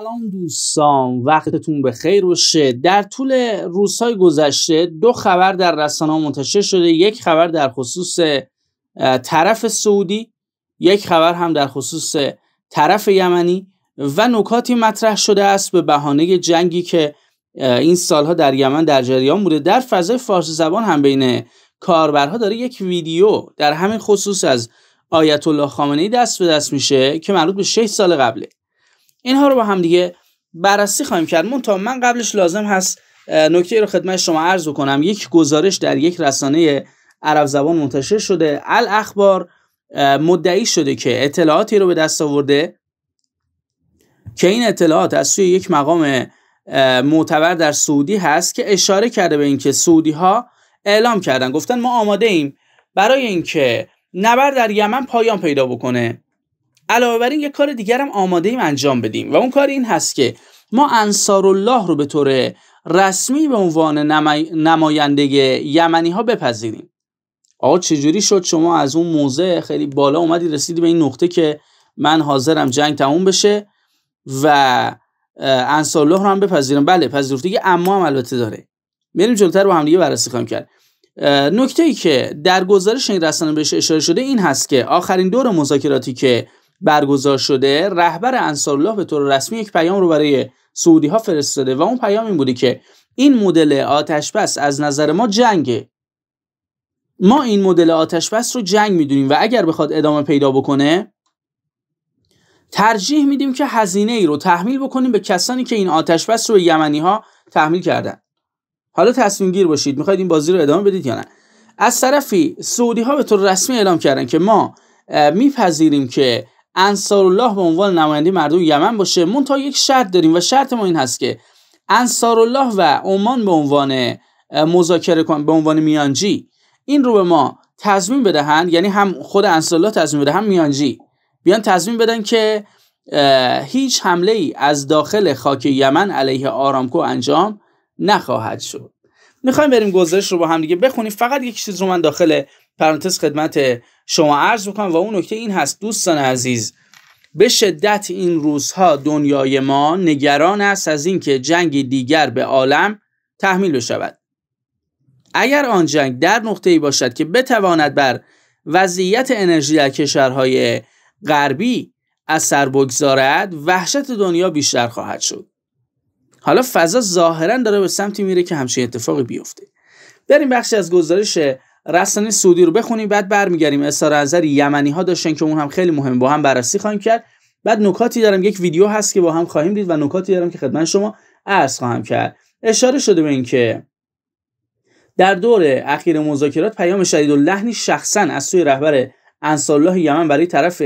سلام دوستان وقتتون به خیر و در طول روزهای گذشته دو خبر در رسانه منتشر شده یک خبر در خصوص طرف سعودی یک خبر هم در خصوص طرف یمنی و نکاتی مطرح شده است به بهانه جنگی که این سالها در یمن در جریان بوده در فضای فارسی زبان هم بین کاربرها داره یک ویدیو در همین خصوص از آیت الله خامنه ای دست به دست میشه که مربوط به 6 سال قبله اینها رو با هم دیگه بررسی خواهیم کرد تا من قبلش لازم هست نکته رو خدمت شما عرض کنم یک گزارش در یک رسانه عرب زبان منتشر شده الاخبار مدعی شده که اطلاعاتی رو به دست آورده که این اطلاعات از سوی یک مقام معتبر در سعودی هست که اشاره کرده به اینکه سعودی ها اعلام کردن گفتن ما آماده ایم برای اینکه نبر در یمن پایان پیدا بکنه علاوه بر این یه کار دیگر هم آماده ایم انجام بدیم و اون کار این هست که ما انصار الله رو به طور رسمی به عنوان نمای... نماینده یمنی ها بپذیریم آقا چجوری شد شما از اون موزه خیلی بالا اومدی رسیدی به این نقطه که من حاضرم جنگ تموم بشه و انصار الله رو هم بپذیرم بله پذیرفتگی اما هم البته داره میریم جلوتر با هم دیگه بررسی خواهیم کرد نکته ای که در گزارش این رسانه بهش اشاره شده این هست که آخرین دور مذاکراتی که برگزار شده رهبر انصارالله به طور رسمی یک پیام رو برای سعودی ها فرستاده و اون پیام این بوده که این مدل آتش از نظر ما جنگه ما این مدل آتش رو جنگ میدونیم و اگر بخواد ادامه پیدا بکنه ترجیح میدیم که هزینه ای رو تحمیل بکنیم به کسانی که این آتش بس رو به یمنی ها تحمیل کردن حالا تصمیم گیر باشید میخواید این بازی رو ادامه بدید یا نه از طرفی سعودی ها به طور رسمی اعلام کردن که ما میپذیریم که الله به عنوان نماینده مردم یمن باشه تا یک شرط داریم و شرط ما این هست که الله و عمان به عنوان مذاکره کن به عنوان میانجی این رو به ما تضمین بدهن یعنی هم خود انصارالله تضمین بده هم میانجی بیان تضمین بدن که هیچ حمله ای از داخل خاک یمن علیه آرامکو انجام نخواهد شد میخوایم بریم گزارش رو با هم دیگه بخونیم فقط یک چیز رو من داخل پرانتز خدمت شما عرض بکنم و اون نکته این هست دوستان عزیز به شدت این روزها دنیای ما نگران است از اینکه جنگ دیگر به عالم تحمیل بشود اگر آن جنگ در نقطه ای باشد که بتواند بر وضعیت انرژی در کشورهای غربی اثر بگذارد وحشت دنیا بیشتر خواهد شد حالا فضا ظاهرا داره به سمتی میره که همچین اتفاقی بیفته بریم این بخشی از گزارش رسانه سعودی رو بخونیم بعد برمیگردیم اظهار نظر یمنی ها داشتن که اون هم خیلی مهم با هم بررسی خواهیم کرد بعد نکاتی دارم یک ویدیو هست که با هم خواهیم دید و نکاتی دارم که خدمت شما عرض خواهم کرد اشاره شده به اینکه در دور اخیر مذاکرات پیام شدید لحنی شخصا از سوی رهبر انصارالله یمن برای طرف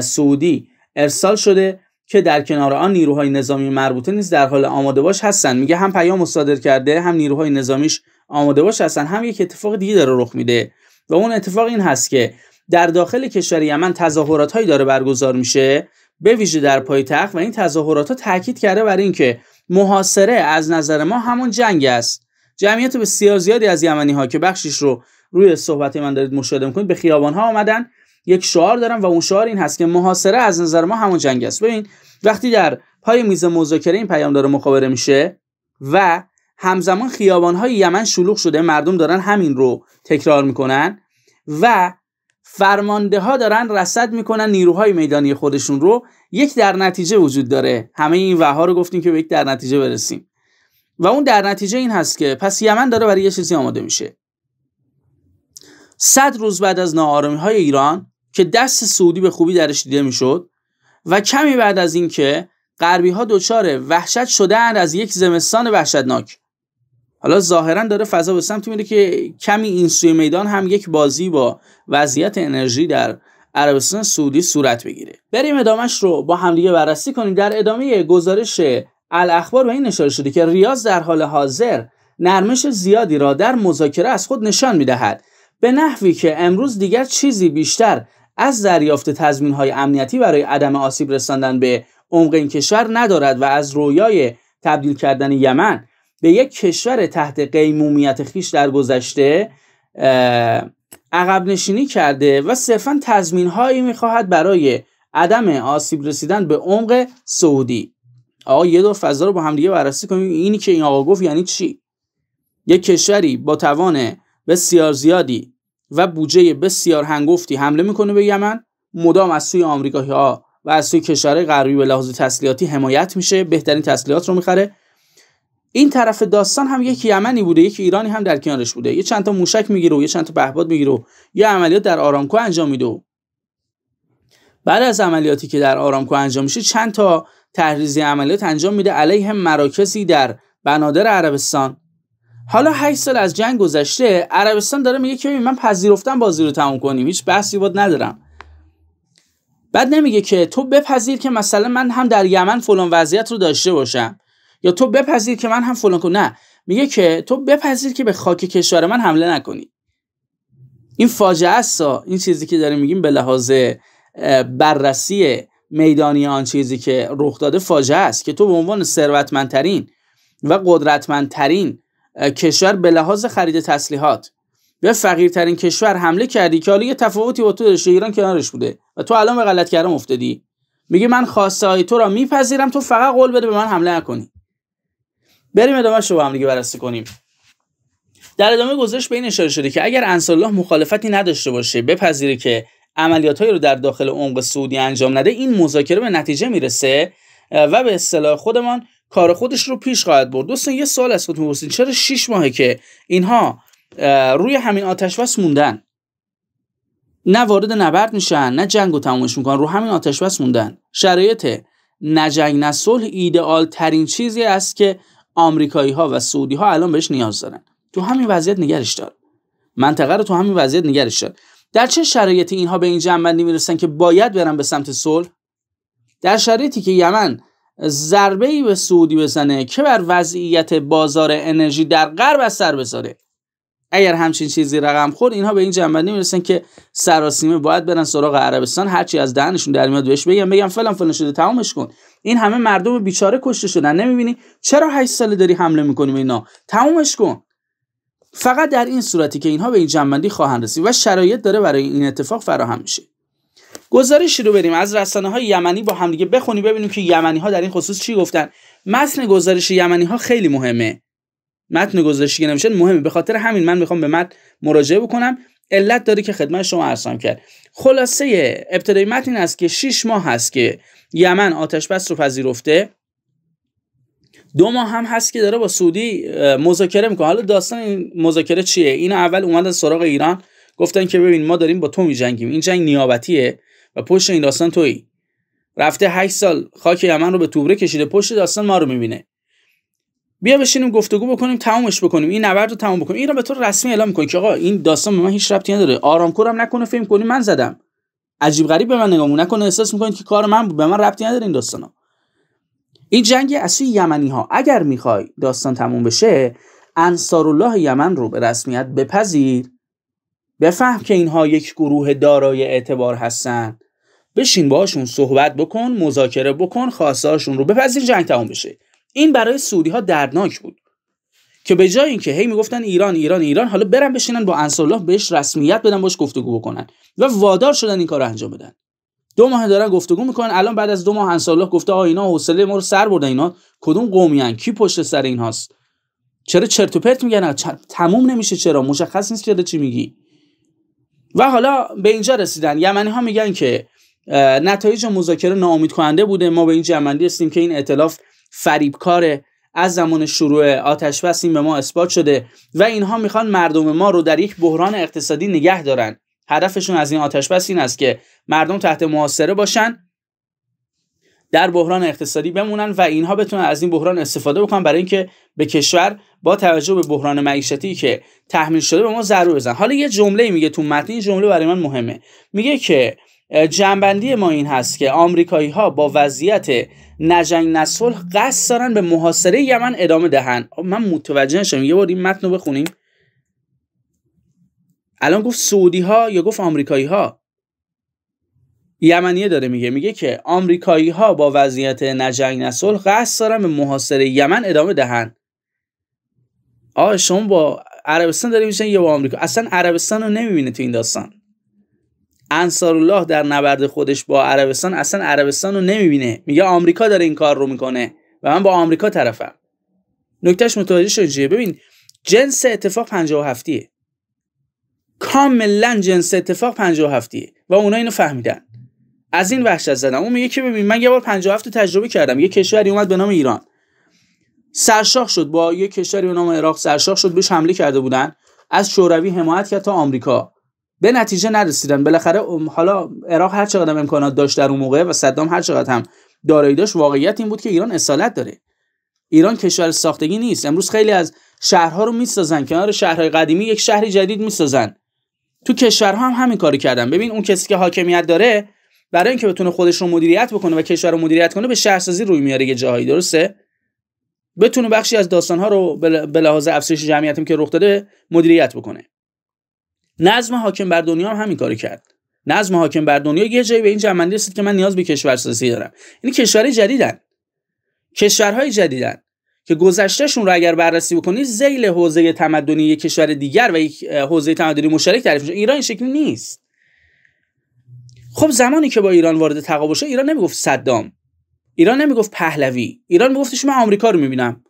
سعودی ارسال شده که در کنار آن نیروهای نظامی مربوطه نیز در حال آماده باش هستند میگه هم پیام صادر کرده هم نیروهای نظامیش آماده باش هستن هم یک اتفاق دیگه داره رخ میده و اون اتفاق این هست که در داخل کشور یمن تظاهرات هایی داره برگزار میشه به ویژه در پایتخت و این تظاهرات ها تاکید کرده بر اینکه محاصره از نظر ما همون جنگ است جمعیت بسیار زیادی از یمنی ها که بخشش رو روی صحبت من دارید مشاهده میکنید به خیابان ها آمدن یک شعار دارن و اون شعار این هست که محاصره از نظر ما همون جنگ است ببین وقتی در پای میز مذاکره این پیام داره مخابره میشه و همزمان خیابانهای یمن شلوغ شده مردم دارن همین رو تکرار میکنن و فرمانده ها دارن رصد میکنن نیروهای میدانی خودشون رو یک در نتیجه وجود داره همه این وها رو گفتیم که به یک در نتیجه برسیم و اون در نتیجه این هست که پس یمن داره برای یه چیزی آماده میشه صد روز بعد از ناآرامی های ایران که دست سعودی به خوبی درش دیده میشد و کمی بعد از اینکه غربی ها دچار وحشت شدند از یک زمستان وحشتناک حالا ظاهرا داره فضا به سمتی میره که کمی این سوی میدان هم یک بازی با وضعیت انرژی در عربستان سعودی صورت بگیره بریم ادامهش رو با همدیگه بررسی کنیم در ادامه گزارش الاخبار به این اشاره شده که ریاض در حال حاضر نرمش زیادی را در مذاکره از خود نشان میدهد به نحوی که امروز دیگر چیزی بیشتر از دریافت های امنیتی برای عدم آسیب رساندن به عمق این کشور ندارد و از رویای تبدیل کردن یمن به یک کشور تحت قیمومیت خیش در گذشته عقب نشینی کرده و صرفا تضمین هایی میخواهد برای عدم آسیب رسیدن به عمق سعودی آقا یه دور فضا رو با هم دیگه بررسی کنیم اینی که این آقا گفت یعنی چی یک کشوری با توان بسیار زیادی و بودجه بسیار هنگفتی حمله میکنه به یمن مدام از سوی آمریکایی ها و از سوی کشورهای غربی به لحاظ تسلیحاتی حمایت میشه بهترین تسلیحات رو میخره این طرف داستان هم یک یمنی بوده یک ایرانی هم در کنارش بوده یه چند تا موشک میگیره و یه چند تا بهباد میگیره و یه عملیات در آرامکو انجام میده بعد از عملیاتی که در آرامکو انجام میشه چند تا تحریزی عملیات انجام میده علیه مراکزی در بنادر عربستان حالا 8 سال از جنگ گذشته عربستان داره میگه که من پذیرفتم بازی رو تموم کنیم هیچ بحثی بود ندارم بعد نمیگه که تو بپذیر که مثلا من هم در یمن فلان وضعیت رو داشته باشم یا تو بپذیر که من هم فلان کنم نه میگه که تو بپذیر که به خاک کشور من حمله نکنی این فاجعه است این چیزی که داریم میگیم به لحاظ بررسی میدانی آن چیزی که رخ داده فاجعه است که تو به عنوان ثروتمندترین و قدرتمندترین کشور به لحاظ خرید تسلیحات به فقیرترین کشور حمله کردی که حالا یه تفاوتی با تو داشته ایران کنارش بوده و تو الان به غلط کردم افتادی میگه من خواسته های تو را میپذیرم تو فقط قول بده به من حمله نکنی بریم ادامهش رو با هم دیگه بررسی کنیم در ادامه گزارش به این اشاره شده که اگر انصارالله مخالفتی نداشته باشه بپذیره که عملیاتهایی رو در داخل عمق سعودی انجام نده این مذاکره به نتیجه میرسه و به اصطلاح خودمان کار خودش رو پیش خواهد برد دوستان یه سوال از خودتون چرا 6 ماهه که اینها روی همین آتش بس موندن نه وارد نبرد میشن نه جنگ و تمومش میکنن رو همین آتش بس موندن شرایط نه جنگ نه صلح ایدئال ترین چیزی است که آمریکایی ها و سعودی ها الان بهش نیاز دارن تو همین وضعیت نگرش دار منطقه رو تو همین وضعیت نگرش دار در چه شرایطی اینها به این جنبندی میرسن که باید برن به سمت صلح در شرایطی که یمن ضربه ای به سعودی بزنه که بر وضعیت بازار انرژی در غرب اثر سر بذاره اگر همچین چیزی رقم خورد اینها به این جنبندی میرسن که سراسیمه باید برن سراغ عربستان هرچی از دهنشون در میاد بهش بگم بگم فلان فلان شده تمامش کن این همه مردم بیچاره کشته شدن نمیبینی چرا 8 ساله داری حمله میکنی اینا تمامش کن فقط در این صورتی که اینها به این جنبندی خواهند رسید و شرایط داره برای این اتفاق فراهم میشه گزارشی رو بریم از رسانه های یمنی با همدیگه بخونیم ببینیم که یمنی ها در این خصوص چی گفتن متن گزارش یمنی ها خیلی مهمه متن گزارشی که نمیشه مهمه به خاطر همین من میخوام به متن مراجعه بکنم علت داره که خدمت شما ارسام کرد خلاصه ابتدای متن این است که 6 ماه هست که یمن آتش بس رو پذیرفته دو ماه هم هست که داره با سعودی مذاکره میکنه حالا داستان این مذاکره چیه این اول اومدن سراغ ایران گفتن که ببین ما داریم با تو میجنگیم این جنگ نیابتیه و پشت این داستان تویی رفته 8 سال خاک یمن رو به توبره کشیده پشت داستان ما رو میبینه بیا بشینیم گفتگو بکنیم تمومش بکنیم این نبرد رو تموم بکنیم این رو به طور رسمی اعلام کنیم که آقا این داستان به من هیچ ربطی نداره آرامکورم نکنه فهم کنی من زدم عجیب غریب به من نگامون نکنه احساس میکنید که کار من بود به من ربطی نداره این داستانا این جنگ اصلی یمنی ها اگر میخوای داستان تموم بشه انصار الله یمن رو به رسمیت بپذیر بفهم که اینها یک گروه دارای اعتبار هستن بشین باشون صحبت بکن مذاکره بکن خواستهاشون رو بپذیر جنگ تموم بشه این برای سعودی ها دردناک بود که به جای اینکه هی میگفتن ایران ایران ایران حالا برن بشینن با الله بهش رسمیت بدن باش گفتگو بکنن و وادار شدن این کار رو انجام بدن دو ماه دارن گفتگو میکنن الان بعد از دو ماه الله گفته آ اینا حوصله ما رو سر بردن اینا کدوم قومیان کی پشت سر اینهاست چرا چرت و پرت میگن تموم نمیشه چرا مشخص نیست چرا چی میگی و حالا به اینجا رسیدن یمنی ها میگن که نتایج مذاکره ناامید کننده بوده ما به این جمعندی هستیم که این اطلاف فریبکاره از زمان شروع آتش این به ما اثبات شده و اینها میخوان مردم ما رو در یک بحران اقتصادی نگه دارن هدفشون از این آتش بس این است که مردم تحت محاصره باشن در بحران اقتصادی بمونن و اینها بتونن از این بحران استفاده بکنن برای اینکه به کشور با توجه به بحران معیشتی که تحمیل شده به ما ضرور بزن حالا یه جمله میگه تو متن این جمله برای من مهمه میگه که جنبندی ما این هست که آمریکایی ها با وضعیت نجنگ نسل قصد دارن به محاصره یمن ادامه دهن من متوجه نشم یه بار این متن رو بخونیم الان گفت سعودی ها یا گفت آمریکایی ها یمنیه داره میگه میگه که آمریکایی ها با وضعیت نجنگ نسل قصد دارن به محاصره یمن ادامه دهن آه شما با عربستان داری میشن یا با آمریکا اصلا عربستان رو نمیبینه تو این داستان انصارالله در نبرد خودش با عربستان اصلا عربستان رو نمیبینه میگه آمریکا داره این کار رو میکنه و من با آمریکا طرفم نکتهش متوجه جیه ببین جنس اتفاق 57 کاملا جنس اتفاق 57 و اونا اینو فهمیدن از این وحشت زدم اون میگه که ببین من یه بار 57 تجربه کردم یه کشوری اومد به نام ایران سرشاخ شد با یه کشوری به نام عراق سرشاخ شد بهش حمله کرده بودن از شوروی حمایت کرد تا آمریکا به نتیجه نرسیدن بالاخره حالا عراق هر چقدر امکانات داشت در اون موقع و صدام هر چقدر هم دارایی داشت واقعیت این بود که ایران اصالت داره ایران کشور ساختگی نیست امروز خیلی از شهرها رو میسازن کنار شهرهای قدیمی یک شهری جدید میسازن تو کشورها هم همین کاری کردن ببین اون کسی که حاکمیت داره برای اینکه بتونه خودش رو مدیریت بکنه و کشور رو مدیریت کنه به شهرسازی روی میاره یه جاهایی درسته بتونه بخشی از داستانها رو به لحاظ افزایش جمعیتیم که رخ داده مدیریت بکنه نظم حاکم بر دنیا هم همین کاری کرد نظم حاکم بر دنیا یه جایی به این جمعندی رسید که من نیاز به کشورسازی دارم این یعنی کشورهای جدیدن کشورهای جدیدن که گذشتهشون رو اگر بررسی بکنی زیل حوزه تمدنی یک کشور دیگر و یک حوزه تمدنی مشترک تعریف میشه ایران این شکلی نیست خب زمانی که با ایران وارد تقابل شد ایران نمیگفت صدام ایران نمیگفت پهلوی ایران میگفتش من آمریکا رو میبینم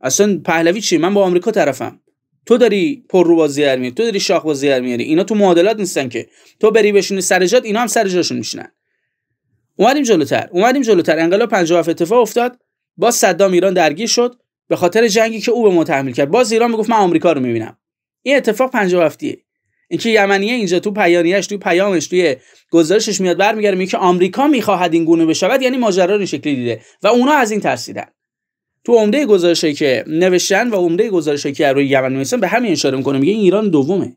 اصلا پهلوی چی من با آمریکا طرفم تو داری پر رو بازی در تو داری شاخ بازی در میاری اینا تو معادلات نیستن که تو بری بشونی سر اینا هم سر جاشون اومدیم جلوتر اومدیم جلوتر انقلاب 57 اتفاق افتاد با صدام ایران درگیر شد به خاطر جنگی که او به ما تحمیل کرد باز ایران میگفت من آمریکا رو میبینم این اتفاق 57 اینکه یمنیه اینجا تو پیانیش تو پیامش توی گزارشش میاد برمیگره میگه که آمریکا میخواهد این گونه بشود یعنی ماجرا رو شکلی دیده و اونا از این ترسیدن تو عمده گزارشی که نوشتن و عمده گزارشی که روی یمن نوشتن به همین اشاره میکنه میگه ایران دومه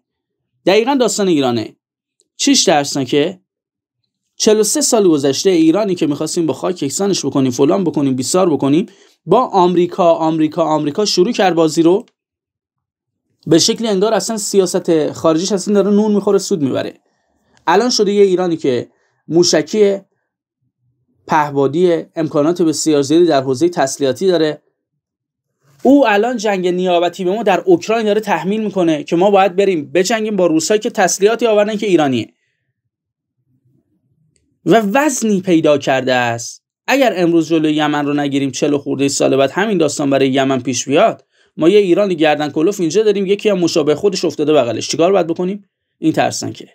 دقیقا داستان ایرانه چیش که 43 سال گذشته ایرانی که میخواستیم با خاک یکسانش بکنیم فلان بکنیم بیسار بکنیم با آمریکا آمریکا آمریکا شروع کرد بازی رو به شکل انگار اصلا سیاست خارجیش اصلا داره نون میخوره سود میبره الان شده یه ایرانی که موشکیه پهبادی امکانات بسیار زیادی در حوزه تسلیحاتی داره او الان جنگ نیابتی به ما در اوکراین داره تحمیل میکنه که ما باید بریم بجنگیم با روسایی که تسلیحاتی آوردن که ایرانیه و وزنی پیدا کرده است اگر امروز جلوی یمن رو نگیریم چلو خورده سال بعد همین داستان برای یمن پیش بیاد ما یه ایرانی گردن کلوف اینجا داریم یکی هم مشابه خودش افتاده بغلش چیکار باید بکنیم این ترسن که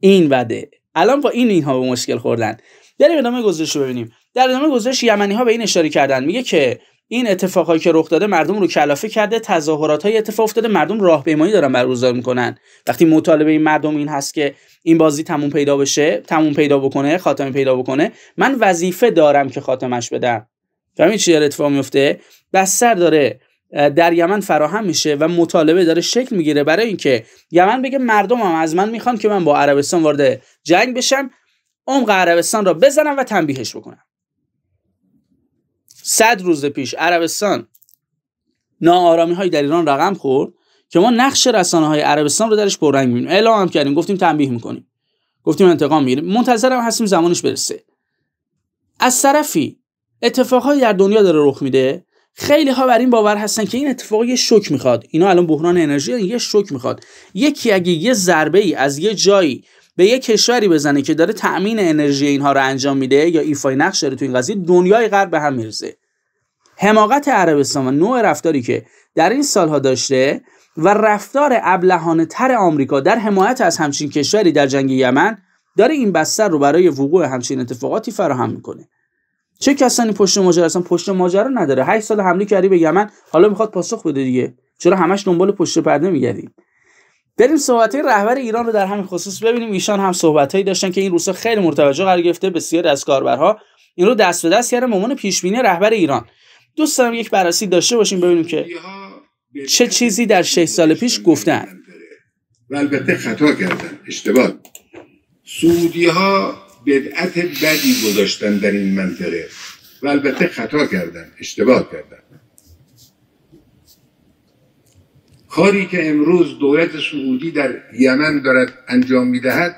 این وده الان با این اینها به مشکل خوردن در ادامه گزارش رو ببینیم در ادامه گزارش یمنی ها به این اشاره کردن میگه که این اتفاقهایی که رخ داده مردم رو کلافه کرده تظاهرات های اتفاق افتاده مردم راهپیمایی دارن برگزار میکنن وقتی مطالبه این مردم این هست که این بازی تموم پیدا بشه تموم پیدا بکنه خاتمه پیدا بکنه من وظیفه دارم که خاتمش بدم فهمید چی داره اتفاق میفته بستر داره در یمن فراهم میشه و مطالبه داره شکل میگیره برای اینکه یمن بگه مردمم از من میخوان که من با عربستان وارد جنگ بشم عمق عربستان را بزنم و تنبیهش بکنم صد روز پیش عربستان ناآرامی های در ایران رقم خورد که ما نقش رسانه های عربستان رو درش پررنگ میبینیم اعلام هم کردیم گفتیم تنبیه میکنیم گفتیم انتقام میگیریم منتظرم هستیم زمانش برسه از طرفی اتفاقهایی در دنیا داره رخ میده خیلی ها بر این باور هستن که این اتفاق یه شوک میخواد اینا الان بحران انرژی یه شوک میخواد یکی اگه یه ضربه ای از یه جایی به یک کشوری بزنه که داره تأمین انرژی اینها رو انجام میده یا ایفای نقش داره تو این قضیه دنیای غرب به هم میرسه حماقت عربستان و نوع رفتاری که در این سالها داشته و رفتار ابلهانه تر آمریکا در حمایت از همچین کشوری در جنگ یمن داره این بستر رو برای وقوع همچین اتفاقاتی فراهم میکنه چه کسانی پشت ماجرا هستن پشت ماجرا نداره 8 سال حمله کردی به یمن حالا میخواد پاسخ بده دیگه چرا همش دنبال پشت پرده میگردیم بریم صحبت رهبر ایران رو در همین خصوص ببینیم ایشان هم صحبت هایی داشتن که این روسا خیلی مرتوجه قرار گرفته بسیار از کاربرها این رو دست به دست کردن عنوان پیش رهبر ایران دوست دارم یک بررسی داشته باشیم ببینیم که چه چیزی در 6 سال پیش گفتن و البته خطا کردن اشتباه سعودی ها بدعت بدی گذاشتن در این منطقه و البته خطا کردن اشتباه کردن کاری که امروز دولت سعودی در یمن دارد انجام میدهد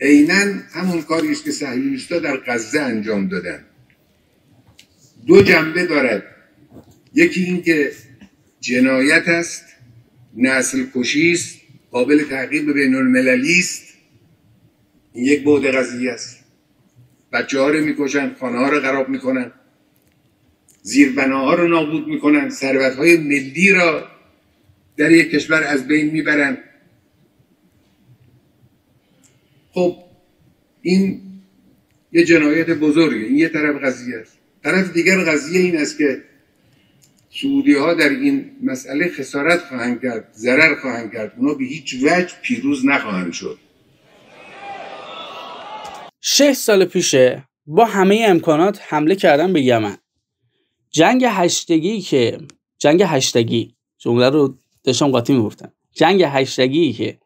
عینا همون کاری است که صهیونیستها در غزه انجام دادن دو جنبه دارد یکی اینکه جنایت است نسل کشی است قابل تعقیب بین المللی است این یک بعد قضیه است بچه ها رو میکشن خانه ها رو خراب میکنن زیربناها رو نابود میکنن ثروت های ملی را در یک کشور از بین میبرن خب این یه جنایت بزرگه این یه طرف قضیه است طرف دیگر قضیه این است که سعودی ها در این مسئله خسارت خواهند کرد ضرر خواهند کرد اونا به هیچ وجه پیروز نخواهند شد شش سال پیشه با همه امکانات حمله کردن به یمن جنگ هشتگی که جنگ هشتگی جمله رو داشتم قاطی میگفتم جنگ هشتگی که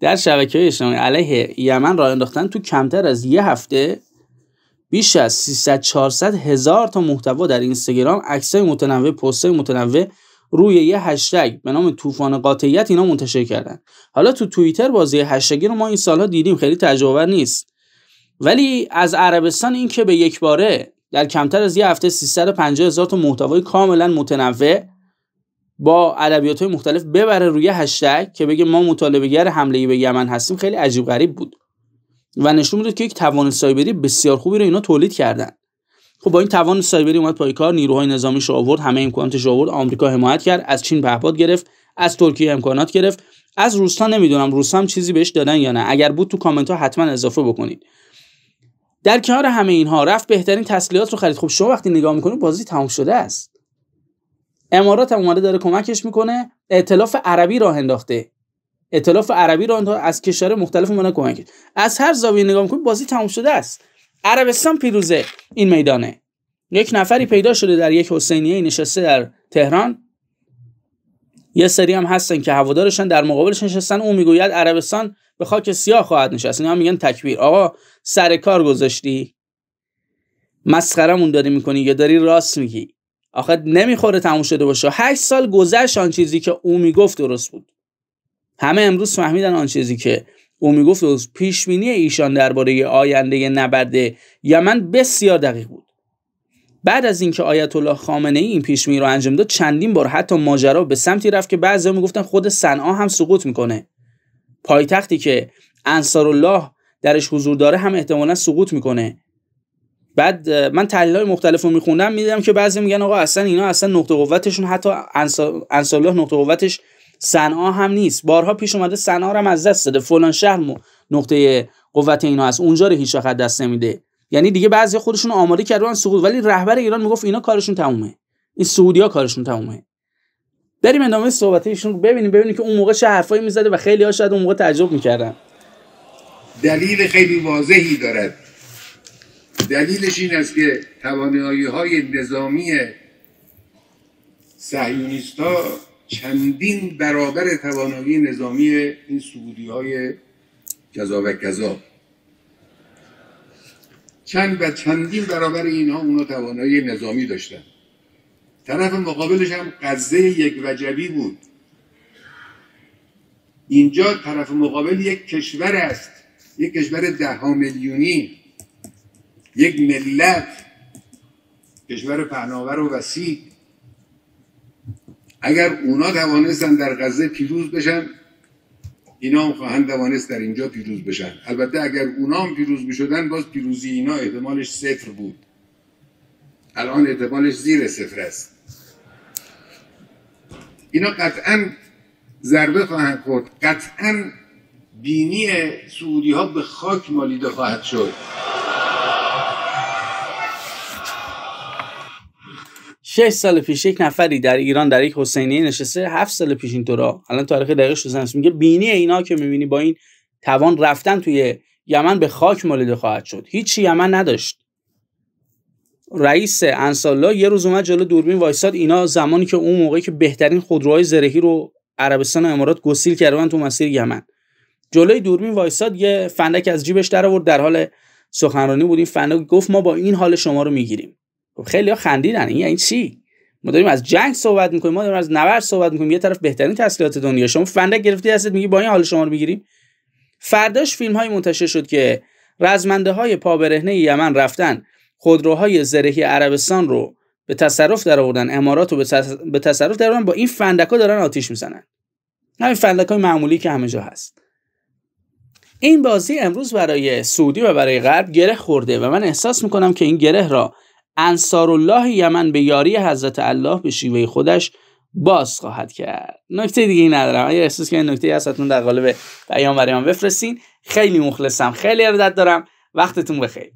در شبکه های اجتماعی علیه یمن راه انداختن تو کمتر از یه هفته بیش از 300 400 هزار تا محتوا در اینستاگرام عکسای متنوع پستای متنوع روی یه هشتگ به نام طوفان قاطعیت اینا منتشر کردن حالا تو توییتر بازی هشتگی رو ما این سالها دیدیم خیلی تجربه نیست ولی از عربستان این که به یک باره در کمتر از یه هفته 350 هزار تا محتوای کاملا متنوع با ادبیات های مختلف ببره روی هشتگ که بگه ما مطالبه گر حمله به یمن هستیم خیلی عجیب غریب بود و نشون میداد که یک توان سایبری بسیار خوبی رو اینا تولید کردن خب با این توان سایبری اومد پای کار نیروهای نظامیش آورد همه امکاناتش آورد آمریکا حمایت کرد از چین پهپاد گرفت از ترکیه امکانات گرفت از روستا نمیدونم روسا هم چیزی بهش دادن یا نه اگر بود تو کامنت ها حتما اضافه بکنید در کنار همه اینها رفت بهترین تسلیحات رو خرید خب شما وقتی نگاه میکنید بازی تمام شده است امارات هم اومده داره کمکش میکنه اطلاف عربی راه انداخته اطلاف عربی راه انداخته از کشور مختلف اومده کمکش از هر زاویه نگاه میکنی بازی تموم شده است عربستان پیروزه این میدانه یک نفری پیدا شده در یک حسینیه نشسته در تهران یه سری هم هستن که هوادارشن در مقابلش نشستن او میگوید عربستان به خاک سیاه خواهد نشست اینا میگن تکبیر آقا سر کار گذاشتی مسخرمون داری میکنی یا داری راست میگی آخه نمیخوره تموم شده باشه هشت سال گذشت آن چیزی که او میگفت درست بود همه امروز فهمیدن آن چیزی که او میگفت درست پیش بینی ایشان درباره آینده نبرد یمن بسیار دقیق بود بعد از اینکه آیت الله خامنه ای این پیش رو انجام داد چندین بار حتی ماجرا به سمتی رفت که بعضی میگفتن خود صنعا هم سقوط میکنه پایتختی که انصار الله درش حضور داره هم احتمالا سقوط میکنه بعد من تحلیل‌های های مختلف رو میخوندم که بعضی میگن آقا اصلا اینا اصلا نقطه قوتشون حتی الله نقطه قوتش صنعا هم نیست بارها پیش اومده صنعا رو هم از دست داده فلان شهر نقطه قوت اینا از اونجا رو هیچ وقت دست نمیده یعنی دیگه بعضی خودشون آماده کردن سقوط ولی رهبر ایران میگفت اینا کارشون تمومه این سعودیا کارشون تمومه بریم ادامه صحبت ایشون رو ببینیم ببینیم که اون موقع چه حرفایی میزده و خیلی شاید اون موقع تعجب میکردن دلیل خیلی واضحی دارد دلیلش این است که توانایی های نظامی سهیونیست ها چندین برابر توانایی نظامی این سعودی های کذا و کذا چند و چندین برابر اینها اونا توانایی نظامی داشتن طرف مقابلش هم قضه یک وجبی بود اینجا طرف مقابل یک کشور است یک کشور ده میلیونی یک ملت کشور پهناور و وسیع اگر اونا توانستن در غزه پیروز بشن اینا هم خواهند توانست در اینجا پیروز بشن البته اگر اونا هم پیروز بشدن، باز پیروزی اینا احتمالش صفر بود الان احتمالش زیر صفر است اینا قطعا ضربه خواهند خورد قطعا بینی سعودی ها به خاک مالیده خواهد شد 6 سال پیش یک نفری در ایران در یک حسینیه نشسته هفت سال پیش این طورا الان تاریخ دقیقش رو میگه بینی اینا که میبینی با این توان رفتن توی یمن به خاک مولده خواهد شد هیچی یمن نداشت رئیس انسالا یه روز اومد جلو دوربین وایساد اینا زمانی که اون موقعی که بهترین خودروهای زرهی رو عربستان و امارات گسیل کردن تو مسیر یمن جلوی دوربین وایساد یه فندک از جیبش در آورد در حال سخنرانی بود این فندک گفت ما با این حال شما رو میگیریم خب خیلی ها خندیدن این یعنی چی ما داریم از جنگ صحبت میکنیم ما داریم از نبرد صحبت میکنیم یه طرف بهترین تسلیحات دنیا شما فندک گرفتی هستید میگی با این حال شما رو بگیریم فرداش فیلم های منتشر شد که رزمنده های پابرهنه یمن رفتن خودروهای زرهی عربستان رو به تصرف در آوردن امارات رو به تصرف در با این ها دارن آتیش میزنن همین فندک های معمولی که همه جا هست این بازی امروز برای سعودی و برای غرب گره خورده و من احساس میکنم که این گره را انصار الله یمن به یاری حضرت الله به شیوه خودش باز خواهد کرد نکته دیگه ای ندارم اگر احساس که نکته هستتون در قالب بیان برای بفرستین خیلی مخلصم خیلی ارادت دارم وقتتون بخیر